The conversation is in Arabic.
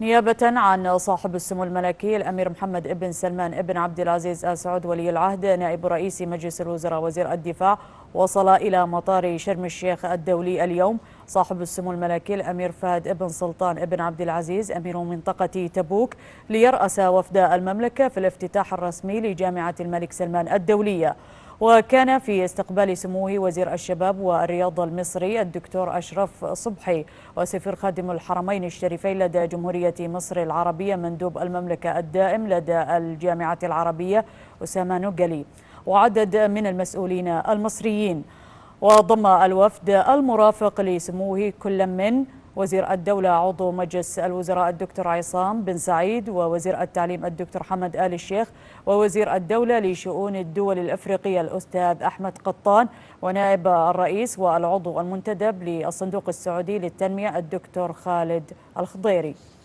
نيابة عن صاحب السمو الملكي الأمير محمد ابن سلمان ابن عبد العزيز آل سعود ولي العهد نائب رئيس مجلس الوزراء وزير الدفاع وصل إلى مطار شرم الشيخ الدولي اليوم صاحب السمو الملكي الأمير فهد ابن سلطان ابن عبد العزيز أمير منطقة تبوك ليرأس وفد المملكة في الافتتاح الرسمي لجامعة الملك سلمان الدولية وكان في استقبال سموه وزير الشباب والرياضة المصري الدكتور أشرف صبحي وسفير خادم الحرمين الشريفين لدى جمهورية مصر العربية مندوب المملكة الدائم لدى الجامعة العربية أسامة نقلي وعدد من المسؤولين المصريين وضم الوفد المرافق لسموه كل من وزير الدولة عضو مجلس الوزراء الدكتور عصام بن سعيد ووزير التعليم الدكتور حمد آل الشيخ ووزير الدولة لشؤون الدول الأفريقية الأستاذ أحمد قطان ونائب الرئيس والعضو المنتدب للصندوق السعودي للتنمية الدكتور خالد الخضيري